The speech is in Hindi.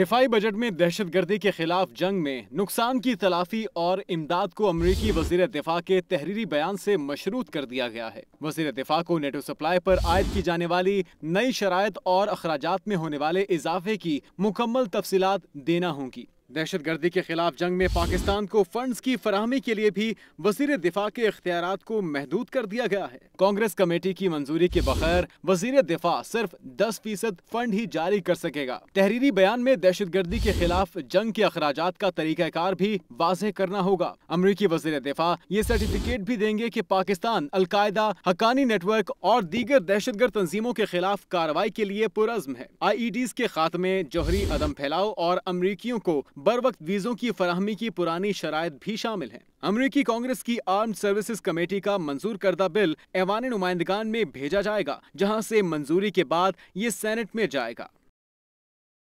दिफाई बजट में दहशतगर्दी के खिलाफ जंग में नुकसान की तलाफी और इमदाद को अमरीकी वजीर दिफा के तहरीरी बयान से मशरूत कर दिया गया है वजीर दिफा को नेटो सप्लाई पर आयद की जाने वाली नई शराय और अखराज में होने वाले इजाफे की मुकम्मल तफसीत देना होंगी दहशतगर्दी के खिलाफ जंग में पाकिस्तान को फंड्स की फरहमी के लिए भी वजीर दिफा के अख्तियार को महदूद कर दिया गया है कांग्रेस कमेटी की मंजूरी के बगैर वजीर दिफा सिर्फ 10 फीसद फंड ही जारी कर सकेगा तहरीरी बयान में दहशतगर्दी के खिलाफ जंग के अखराज का तरीक़ाकार भी वाजह करना होगा अमरीकी वजीर दिफा ये सर्टिफिकेट भी देंगे की पाकिस्तान अलकायदा हकानी नेटवर्क और दीगर दहशत गर्द तंजीमों के खिलाफ कार्रवाई के लिए पुरजम है आई ई डी के खात्मे जोहरी अदम फैलाओ और अमरीकियों को बर वक्त वीज़ों की फराहमी की पुरानी शराय भी शामिल हैं अमरीकी कांग्रेस की आर्म सर्विसेज कमेटी का मंजूर करदा बिल ऐवान नुमाइंदगान में भेजा जाएगा जहां से मंजूरी के बाद ये सेनेट में जाएगा